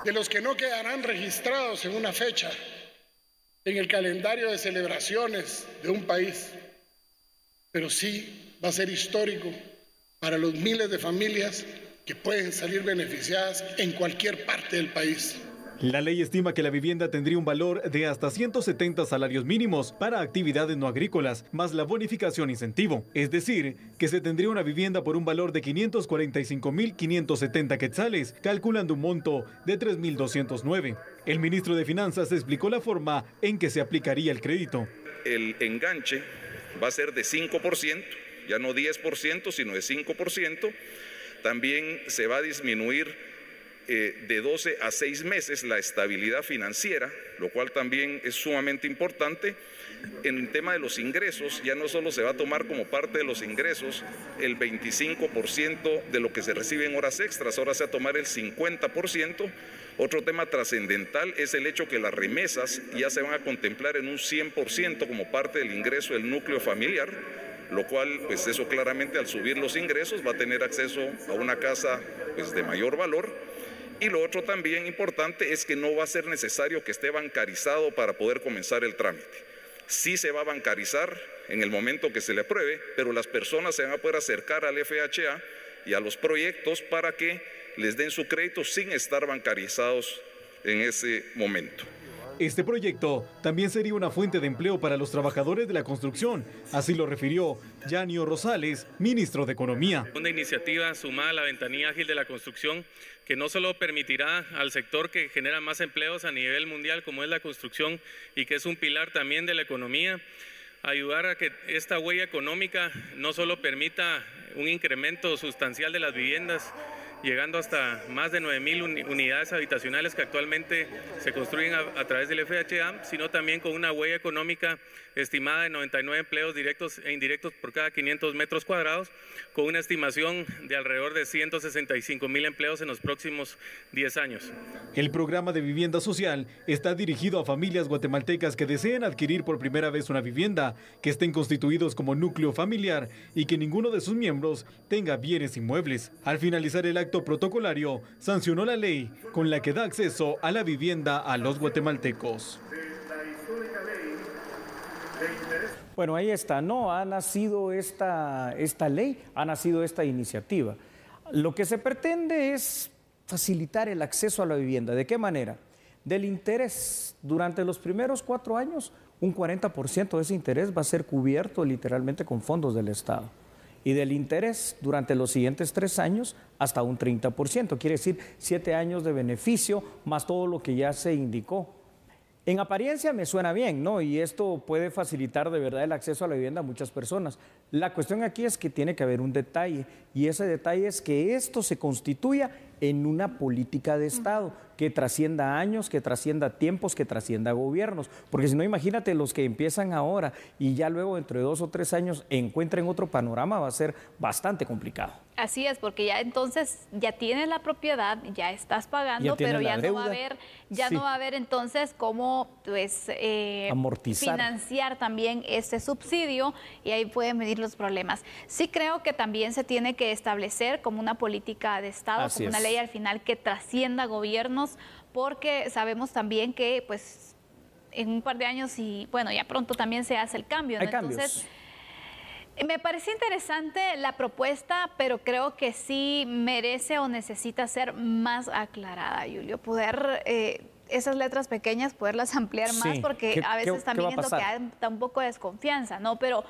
de los que no quedarán registrados en una fecha en el calendario de celebraciones de un país pero sí va a ser histórico para los miles de familias que pueden salir beneficiadas en cualquier parte del país. La ley estima que la vivienda tendría un valor de hasta 170 salarios mínimos para actividades no agrícolas, más la bonificación incentivo. Es decir, que se tendría una vivienda por un valor de 545.570 quetzales, calculando un monto de 3.209. El ministro de Finanzas explicó la forma en que se aplicaría el crédito. El enganche va a ser de 5%, ya no 10%, sino de 5%. También se va a disminuir eh, de 12 a 6 meses la estabilidad financiera, lo cual también es sumamente importante. En el tema de los ingresos, ya no solo se va a tomar como parte de los ingresos el 25% de lo que se recibe en horas extras, ahora se va a tomar el 50%, otro tema trascendental es el hecho que las remesas ya se van a contemplar en un 100% como parte del ingreso del núcleo familiar, lo cual, pues eso claramente al subir los ingresos va a tener acceso a una casa pues, de mayor valor. Y lo otro también importante es que no va a ser necesario que esté bancarizado para poder comenzar el trámite. Sí se va a bancarizar en el momento que se le apruebe, pero las personas se van a poder acercar al FHA y a los proyectos para que les den su crédito sin estar bancarizados en ese momento. Este proyecto también sería una fuente de empleo para los trabajadores de la construcción, así lo refirió Yanio Rosales, ministro de Economía. Una iniciativa sumada a la ventanilla ágil de la construcción que no solo permitirá al sector que genera más empleos a nivel mundial como es la construcción y que es un pilar también de la economía, ayudar a que esta huella económica no solo permita un incremento sustancial de las viviendas, llegando hasta más de 9.000 unidades habitacionales que actualmente se construyen a, través del FHA, sino también con una huella económica estimada en 99 empleos directos e indirectos por cada 500 metros cuadrados, con una estimación de alrededor de 165 mil empleos en los próximos 10 años. El programa de vivienda social está dirigido a familias guatemaltecas que deseen adquirir por primera vez una vivienda, que estén constituidos como núcleo familiar y que ninguno de sus miembros tenga bienes inmuebles. Al finalizar el acto protocolario, sancionó la ley con la que da acceso a la vivienda a los guatemaltecos. Bueno, ahí está, ¿no? Ha nacido esta, esta ley, ha nacido esta iniciativa. Lo que se pretende es facilitar el acceso a la vivienda. ¿De qué manera? Del interés. Durante los primeros cuatro años, un 40% de ese interés va a ser cubierto literalmente con fondos del Estado. Y del interés durante los siguientes tres años hasta un 30%. Quiere decir siete años de beneficio más todo lo que ya se indicó en apariencia me suena bien, ¿no? Y esto puede facilitar de verdad el acceso a la vivienda a muchas personas. La cuestión aquí es que tiene que haber un detalle y ese detalle es que esto se constituya en una política de Estado que trascienda años, que trascienda tiempos, que trascienda gobiernos. Porque si no, imagínate los que empiezan ahora y ya luego dentro de dos o tres años encuentren otro panorama, va a ser bastante complicado. Así es, porque ya entonces ya tienes la propiedad, ya estás pagando, pero ya no va a haber, ya no va a haber entonces cómo pues eh, financiar también ese subsidio y ahí pueden venir los problemas. Sí creo que también se tiene que establecer como una política de Estado, como una ley al final que trascienda gobiernos porque sabemos también que pues en un par de años y bueno, ya pronto también se hace el cambio. Entonces, me parece interesante la propuesta, pero creo que sí merece o necesita ser más aclarada, Julio, poder eh, esas letras pequeñas poderlas ampliar más, porque a veces también es lo que da un poco de desconfianza, ¿no? Pero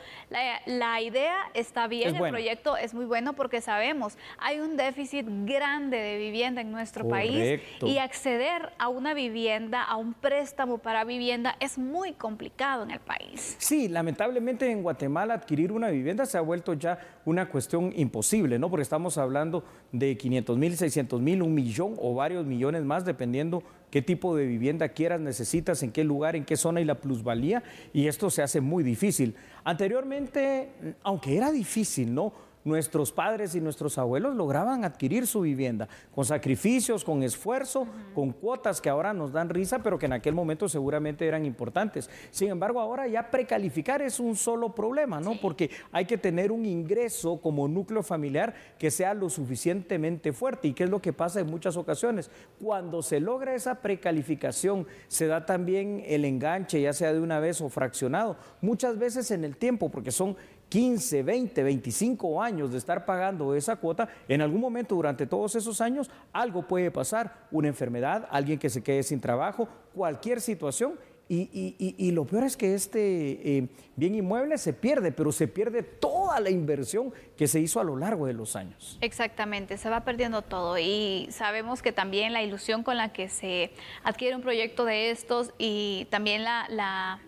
la, idea está bien, el proyecto es muy bueno porque sabemos, hay un déficit grande de vivienda en nuestro país y acceder a una vivienda, a un préstamo para vivienda, es muy complicado en el país. Sí, lamentablemente en Guatemala adquirir una vivienda se ha vuelto ya una cuestión imposible, ¿no? Porque estamos hablando de 500 mil, 600 mil, un millón o varios millones más, dependiendo qué tipo de vivienda quieras, necesitas, en qué lugar, en qué zona y la plusvalía, y esto se hace muy difícil. Anteriormente, aunque era difícil, ¿no? nuestros padres y nuestros abuelos lograban adquirir su vivienda con sacrificios, con esfuerzo, con cuotas que ahora nos dan risa, pero que en aquel momento seguramente eran importantes. Sin embargo, ahora ya precalificar es un solo problema, ¿no? Porque hay que tener un ingreso como núcleo familiar que sea lo suficientemente fuerte. ¿Y qué es lo que pasa en muchas ocasiones? Cuando se logra esa precalificación, se da también el enganche, ya sea de una vez o fraccionado, muchas veces en el tiempo, porque son 15, 20, 25 años de estar pagando esa cuota, en algún momento durante todos esos años algo puede pasar, una enfermedad, alguien que se quede sin trabajo, cualquier situación. Y, lo peor es que este eh, bien inmueble se pierde, pero se pierde toda la inversión que se hizo a lo largo de los años. Exactamente, se va perdiendo todo y sabemos que también la ilusión con la que se adquiere un proyecto de estos y también la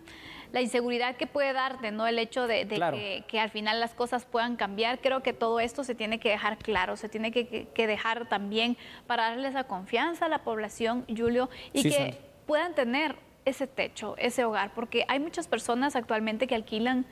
la inseguridad que puede darte, ¿no? El hecho de, que, al final las cosas puedan cambiar. Creo que todo esto se tiene que dejar claro, se tiene que, dejar también para darle esa confianza a la población, Julio, y que puedan tener ese techo, ese hogar, porque hay muchas personas actualmente que alquilan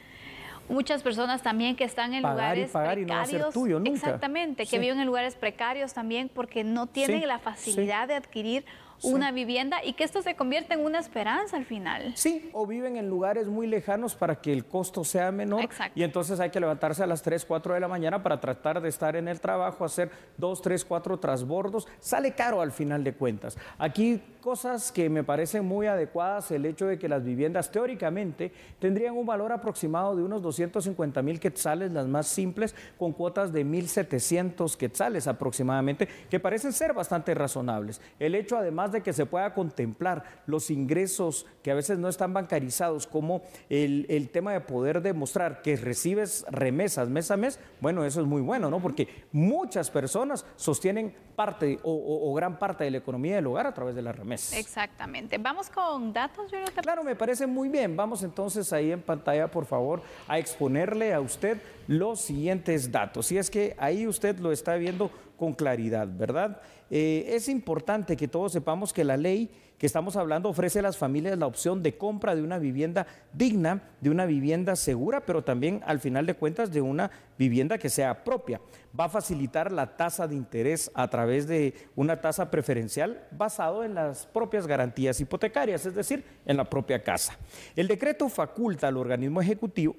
muchas personas también que están en pagar lugares y pagar Y no tuyo nunca. Exactamente, que viven en lugares precarios también porque no tienen la facilidad de adquirir una vivienda y que esto se convierta en una esperanza al final. Sí, o viven en lugares muy lejanos para que el costo sea menor Exacto. y entonces hay que levantarse a las 3, 4 de la mañana para tratar de estar en el trabajo, hacer 2, 3, 4 trasbordos. Sale caro al final de cuentas. Aquí cosas que me parecen muy adecuadas, el hecho de que las viviendas teóricamente tendrían un valor aproximado de unos 250 mil quetzales, las más simples, con cuotas de 1.700 quetzales aproximadamente, que parecen ser bastante razonables. El hecho además de que se pueda contemplar los ingresos que a veces no están bancarizados, como el, tema de poder demostrar que recibes remesas mes a mes, bueno, eso es muy bueno, ¿no? Porque muchas personas sostienen parte o, gran parte de la economía del hogar a través de las remesas. Exactamente. Vamos con datos, yo Claro, me parece muy bien. Vamos entonces ahí en pantalla, por favor, a exponerle a usted los siguientes datos. Y es que ahí usted lo está viendo con claridad, ¿verdad? Eh, es importante que todos sepamos que la ley que estamos hablando ofrece a las familias la opción de compra de una vivienda digna, de una vivienda segura, pero también al final de cuentas de una vivienda que sea propia. Va a facilitar la tasa de interés a través de una tasa preferencial basado en las propias garantías hipotecarias, es decir, en la propia casa. El decreto faculta al organismo ejecutivo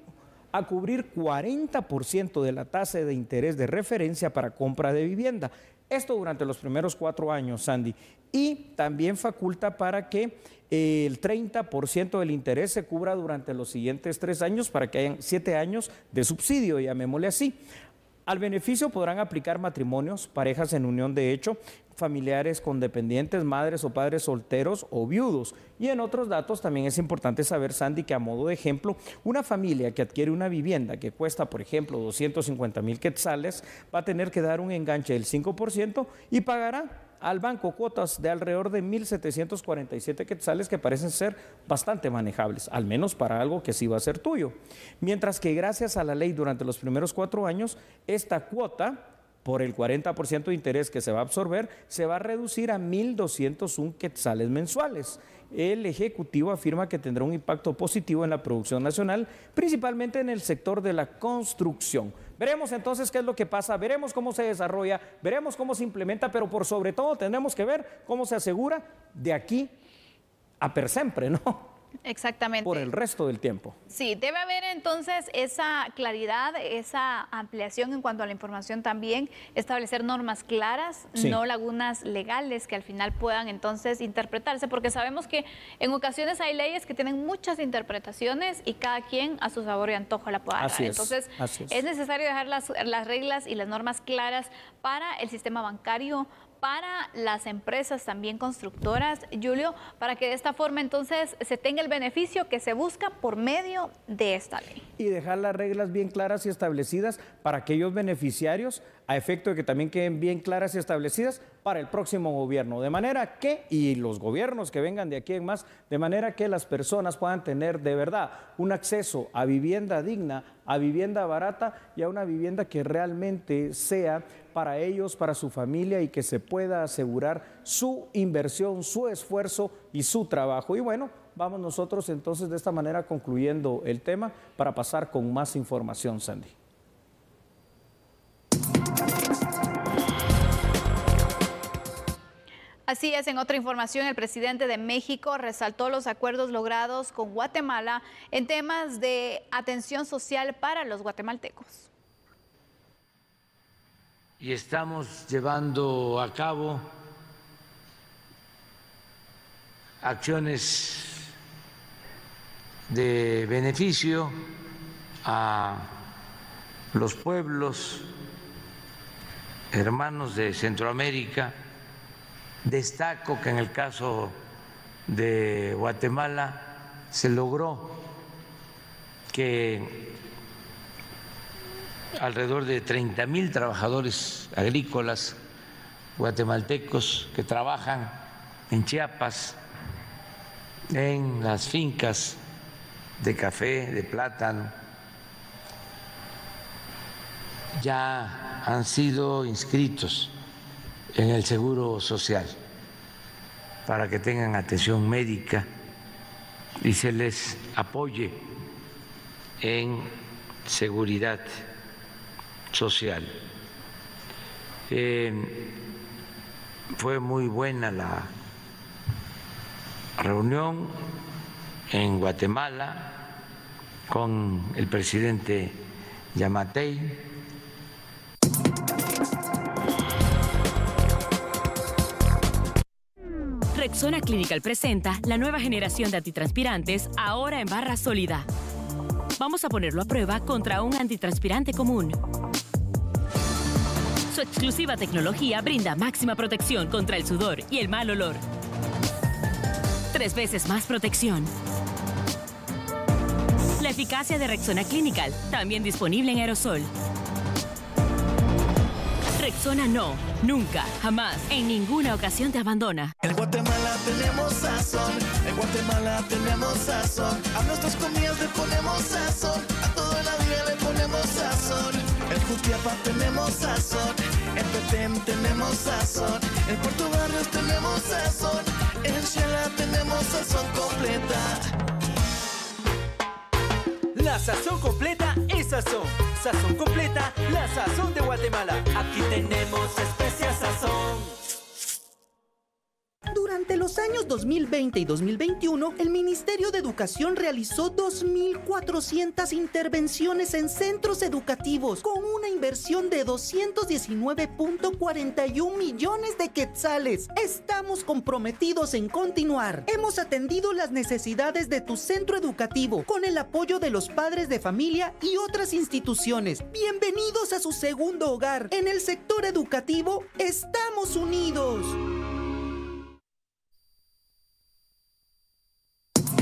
a cubrir 40% de la tasa de interés de referencia para compra de vivienda. Esto durante los primeros cuatro años, Sandy. Y también faculta para que eh, el 30% del interés se cubra durante los siguientes tres años para que hayan siete años de subsidio, llamémosle así. Al beneficio podrán aplicar matrimonios, parejas en unión de hecho, familiares con dependientes, madres o padres solteros o viudos. Y en otros datos también es importante saber, Sandy, que a modo de ejemplo, una familia que adquiere una vivienda que cuesta, por ejemplo, 250 mil quetzales, va a tener que dar un enganche del 5% y pagará al banco cuotas de alrededor de 1.747 quetzales que parecen ser bastante manejables, al menos para algo que sí va a ser tuyo. Mientras que gracias a la ley durante los primeros cuatro años, esta cuota por el 40% de interés que se va a absorber, se va a reducir a 1.201 quetzales mensuales. El Ejecutivo afirma que tendrá un impacto positivo en la producción nacional, principalmente en el sector de la construcción. Veremos entonces qué es lo que pasa, veremos cómo se desarrolla, veremos cómo se implementa, pero por sobre todo tendremos que ver cómo se asegura de aquí a per siempre, ¿no? Exactamente. Por el resto del tiempo. Sí, debe haber entonces esa claridad, esa ampliación en cuanto a la información también, establecer normas claras, no lagunas legales que al final puedan entonces interpretarse, porque sabemos que en ocasiones hay leyes que tienen muchas interpretaciones y cada quien a su sabor y antojo la puede así entonces, es. es. necesario dejar las, las reglas y las normas claras para el sistema bancario, para las empresas también constructoras, Julio, para que de esta forma entonces se tenga el beneficio que se busca por medio de esta ley. Y dejar las reglas bien claras y establecidas para aquellos beneficiarios a efecto de que también queden bien claras y establecidas para el próximo gobierno. De manera que, y los gobiernos que vengan de aquí en más, de manera que las personas puedan tener de verdad un acceso a vivienda digna, a vivienda barata y a una vivienda que realmente sea para ellos, para su familia y que se pueda asegurar su inversión, su esfuerzo y su trabajo. Y bueno, vamos nosotros entonces de esta manera concluyendo el tema para pasar con más información, Sandy. Así es, en otra información, el presidente de México resaltó los acuerdos logrados con Guatemala en temas de atención social para los guatemaltecos y estamos llevando a cabo acciones de beneficio a los pueblos hermanos de Centroamérica. Destaco que en el caso de Guatemala se logró que alrededor de 30 mil trabajadores agrícolas guatemaltecos que trabajan en Chiapas, en las fincas de café, de plátano. Ya han sido inscritos en el Seguro Social para que tengan atención médica y se les apoye en seguridad social. Eh, fue muy buena la reunión en Guatemala con el presidente Yamatei. Rexona Clinical presenta la nueva generación de antitranspirantes ahora en barra sólida. Vamos a ponerlo a prueba contra un antitranspirante común. Su exclusiva tecnología brinda máxima protección contra el sudor y el mal olor. Tres veces más protección. La eficacia de Rexona Clinical, también disponible en aerosol. Rexona no, nunca, jamás, en ninguna ocasión te abandona. En Guatemala tenemos sazón, en Guatemala tenemos sazón. A nuestras comidas le ponemos sazón, a toda la vida le ponemos sazón. Jutiapa tenemos sazón, en Petén tenemos sazón, en Puerto Barrios tenemos sazón, en Shela tenemos sazón completa. La sazón completa es sazón. Sazón completa, la sazón de Guatemala. Aquí tenemos especia sazón. Durante los años 2020 y 2021, el Ministerio de Educación realizó 2.400 intervenciones en centros educativos con una inversión de 219.41 millones de quetzales. Estamos comprometidos en continuar. Hemos atendido las necesidades de tu centro educativo con el apoyo de los padres de familia y otras instituciones. Bienvenidos a su segundo hogar. En el sector educativo estamos unidos.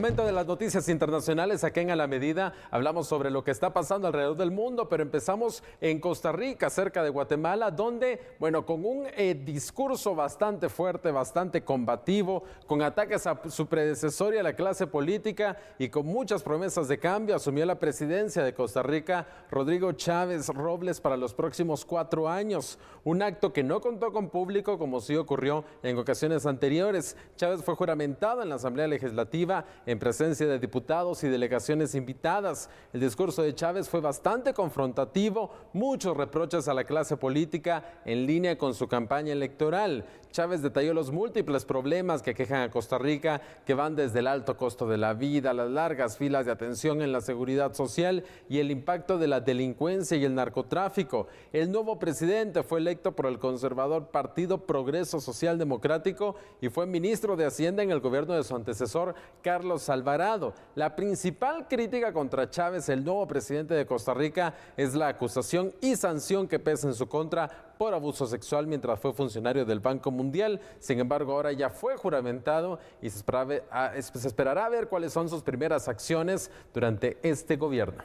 Momento de las noticias internacionales aquí en A la Medida. Hablamos sobre lo que está pasando alrededor del mundo, pero empezamos en Costa Rica, cerca de Guatemala, donde, bueno, con un eh, discurso bastante fuerte, bastante combativo, con ataques a su predecesor y a la clase política y con muchas promesas de cambio, asumió la presidencia de Costa Rica Rodrigo Chávez Robles para los próximos cuatro años. Un acto que no contó con público, como sí ocurrió en ocasiones anteriores. Chávez fue juramentado en la Asamblea Legislativa en presencia de diputados y delegaciones invitadas. El discurso de Chávez fue bastante confrontativo, muchos reproches a la clase política en línea con su campaña electoral. Chávez detalló los múltiples problemas que quejan a Costa Rica, que van desde el alto costo de la vida, las largas filas de atención en la seguridad social y el impacto de la delincuencia y el narcotráfico. El nuevo presidente fue electo por el conservador Partido Progreso Social Democrático y fue ministro de Hacienda en el gobierno de su antecesor, Carlos Alvarado. La principal crítica contra Chávez, el nuevo presidente de Costa Rica, es la acusación y sanción que pesa en su contra por abuso sexual mientras fue funcionario del Banco Mundial. Sin embargo, ahora ya fue juramentado y se, ah, esperará ver cuáles son sus primeras acciones durante este gobierno.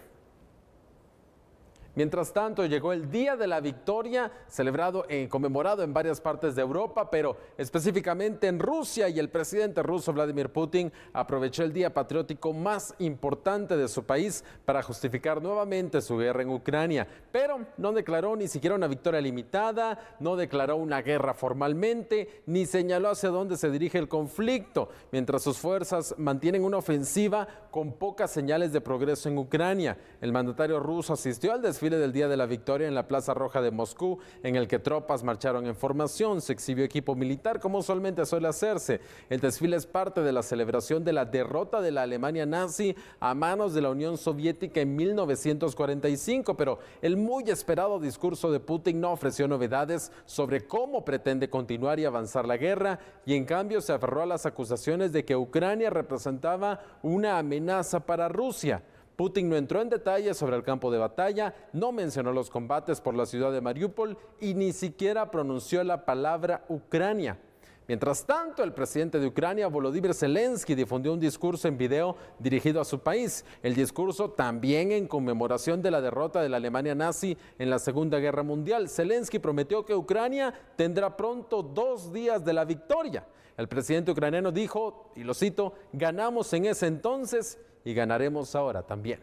Mientras tanto, llegó el Día de la Victoria, celebrado y eh, conmemorado en varias partes de Europa, pero específicamente en Rusia, y el presidente ruso Vladimir Putin aprovechó el día patriótico más importante de su país para justificar nuevamente su guerra en Ucrania. Pero no declaró ni siquiera una victoria limitada, no declaró una guerra formalmente, ni señaló hacia dónde se dirige el conflicto, mientras sus fuerzas mantienen una ofensiva con pocas señales de progreso en Ucrania. El mandatario ruso asistió al desfile desfile del Día de la Victoria en la Plaza Roja de Moscú, en el que tropas marcharon en formación, se exhibió equipo militar como usualmente suele hacerse. El desfile es parte de la celebración de la derrota de la Alemania nazi a manos de la Unión Soviética en 1945, pero el muy esperado discurso de Putin no ofreció novedades sobre cómo pretende continuar y avanzar la guerra y en cambio se aferró a las acusaciones de que Ucrania representaba una amenaza para Rusia. Putin no entró en detalles sobre el campo de batalla, no mencionó los combates por la ciudad de Mariupol y ni siquiera pronunció la palabra Ucrania. Mientras tanto, el presidente de Ucrania, Volodymyr Zelensky, difundió un discurso en video dirigido a su país. El discurso también en conmemoración de la derrota de la Alemania nazi en la Segunda Guerra Mundial. Zelensky prometió que Ucrania tendrá pronto dos días de la victoria. El presidente ucraniano dijo, y lo cito, ganamos en ese entonces y ganaremos ahora también.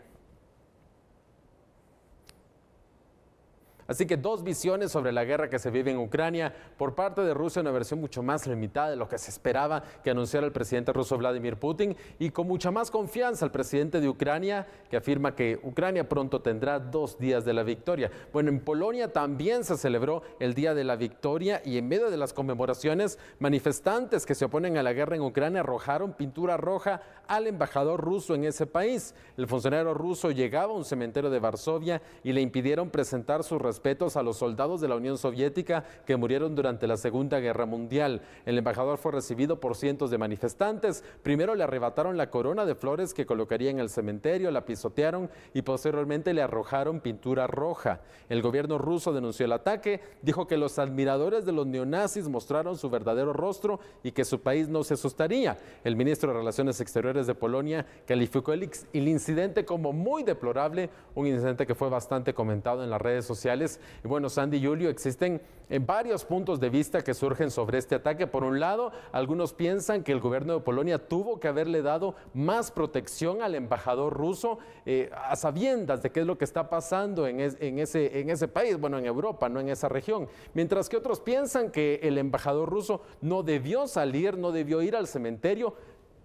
Así que dos visiones sobre la guerra que se vive en Ucrania por parte de Rusia, una versión mucho más limitada de lo que se esperaba que anunciara el presidente ruso Vladimir Putin y con mucha más confianza el presidente de Ucrania que afirma que Ucrania pronto tendrá dos días de la victoria. Bueno, en Polonia también se celebró el Día de la Victoria y en medio de las conmemoraciones, manifestantes que se oponen a la guerra en Ucrania arrojaron pintura roja al embajador ruso en ese país. El funcionario ruso llegaba a un cementerio de Varsovia y le impidieron presentar su respetos a los soldados de la Unión Soviética que murieron durante la Segunda Guerra Mundial. El embajador fue recibido por cientos de manifestantes. Primero le arrebataron la corona de flores que colocaría en el cementerio, la pisotearon y posteriormente le arrojaron pintura roja. El gobierno ruso denunció el ataque, dijo que los admiradores de los neonazis mostraron su verdadero rostro y que su país no se asustaría. El ministro de Relaciones Exteriores de Polonia calificó el, el incidente como muy deplorable, un incidente que fue bastante comentado en las redes sociales bueno, Sandy y Julio, existen eh, varios puntos de vista que surgen sobre este ataque. Por un lado, algunos piensan que el gobierno de Polonia tuvo que haberle dado más protección al embajador ruso eh, a sabiendas de qué es lo que está pasando en, ese, en ese país, bueno, en Europa, no en esa región. Mientras que otros piensan que el embajador ruso no debió salir, no debió ir al cementerio,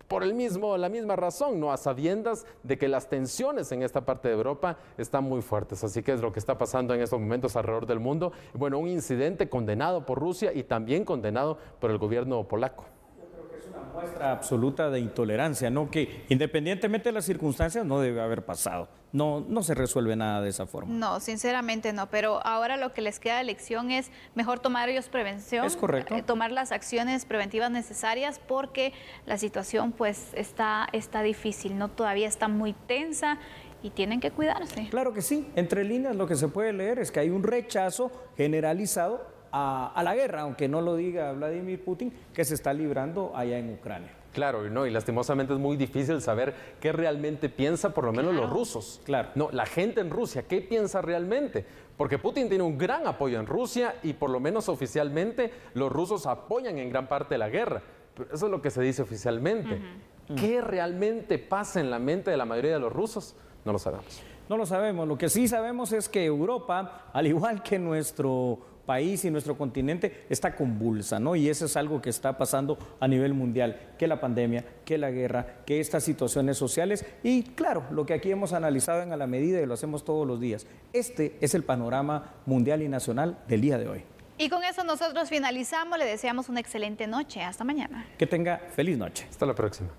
por el mismo, la misma razón, ¿no? A sabiendas de que las tensiones en esta parte de Europa están muy fuertes. Así que es lo que está pasando en estos momentos alrededor del mundo. Bueno, un incidente condenado por Rusia y también condenado por el gobierno polaco muestra absoluta de intolerancia, ¿no? Que independientemente de las circunstancias no debe haber pasado. No, no se resuelve nada de esa forma. No, sinceramente no. Pero ahora lo que les queda de lección es mejor tomar ellos prevención. Es correcto. Eh, tomar las acciones preventivas necesarias porque la situación pues está, está difícil, ¿no? Todavía está muy tensa y tienen que cuidarse. Claro que sí. Entre líneas lo que se puede leer es que hay un rechazo generalizado a, la guerra, aunque no lo diga Vladimir Putin, que se está librando allá en Ucrania. Claro, y no, y lastimosamente es muy difícil saber qué realmente piensa, por lo menos los rusos. Claro. No, la gente en Rusia, ¿qué piensa realmente? Porque Putin tiene un gran apoyo en Rusia y por lo menos oficialmente los rusos apoyan en gran parte la guerra. Eso es lo que se dice oficialmente. Mm. ¿Qué realmente pasa en la mente de la mayoría de los rusos? No lo sabemos. No lo sabemos. Lo que sí sabemos es que Europa, al igual que nuestro país y nuestro continente está convulsa, ¿no? Y eso es algo que está pasando a nivel mundial, que la pandemia, que la guerra, que estas situaciones sociales y claro, lo que aquí hemos analizado en a la medida y lo hacemos todos los días. Este es el panorama mundial y nacional del día de hoy. Y con eso nosotros finalizamos, le deseamos una excelente noche, hasta mañana. Que tenga feliz noche. Hasta la próxima.